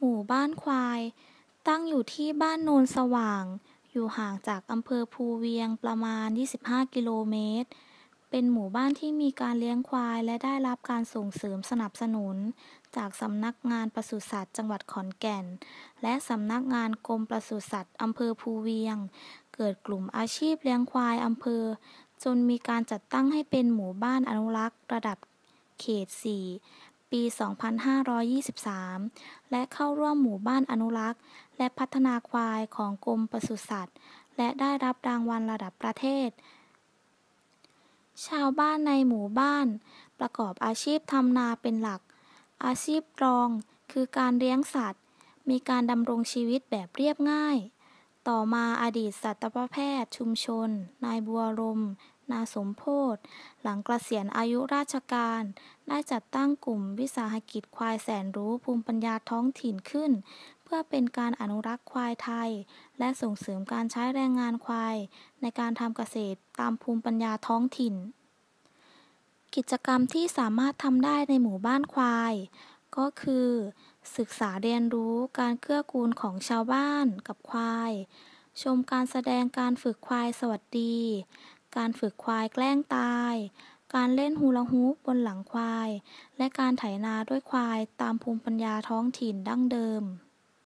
หมู่บ้านควาย ตั้งอยู่ที่บ้านโนนสว่าง อยู่ห่างจากอำเภอภูเวียงประมาณ 25 กิโลเมตร เป็นหมู่บ้านที่มีการเลี้ยงควายและได้รับการส่งเสริมสนับสนุน จากสำนักงานปศุสัตว์จังหวัดขอนแก่น และสำนักงานกรมปศุสัตว์อำเภอภูเวียง เกิดกลุ่มอาชีพเลี้ยงควายอำเภอ จนมีการจัดตั้งให้เป็นหมู่บ้านอนุรักษ์ระดับเขต 4ปี 2523 และเข้าร่วมหมู่บ้านอนุรักษ์ และพัฒนาควายของกรมปศุสัตว์ และได้รับรางวัลระดับประเทศ ชาวบ้านในหมู่บ้านประกอบอาชีพทำนาเป็นหลัก อาชีพรองคือการเลี้ยงสัตว์ มีการดำรงชีวิตแบบเรียบง่าย ต่อมาอดีตสัตวแพทย์ชุมชนนายบัวรมนาสมโพธหลังกเกษียณอายุราชการ ได้จัดตั้งกลุ่มวิสาหกิจควายแสนรู้ภูมิปัญญาท้องถิ่นขึ้น เพื่อเป็นการอนุรักษ์ควายไทย และส่งเสริมการใช้แรงงานควายในการทำเกษตรตามภูมิปัญญาท้องถิ่น กิจกรรมที่สามารถทำได้ในหมู่บ้านควาย ก็คือศึกษาเรียนรู้การเกื้อกูลของชาวบ้านกับควาย ชมการแสดงการฝึกควายสวัสดีการฝึกควายแกล้งตาย การเล่นฮูลาฮูบนหลังควาย และการไถนาด้วยควายตามภูมิปัญญาท้องถิ่นดั้งเดิม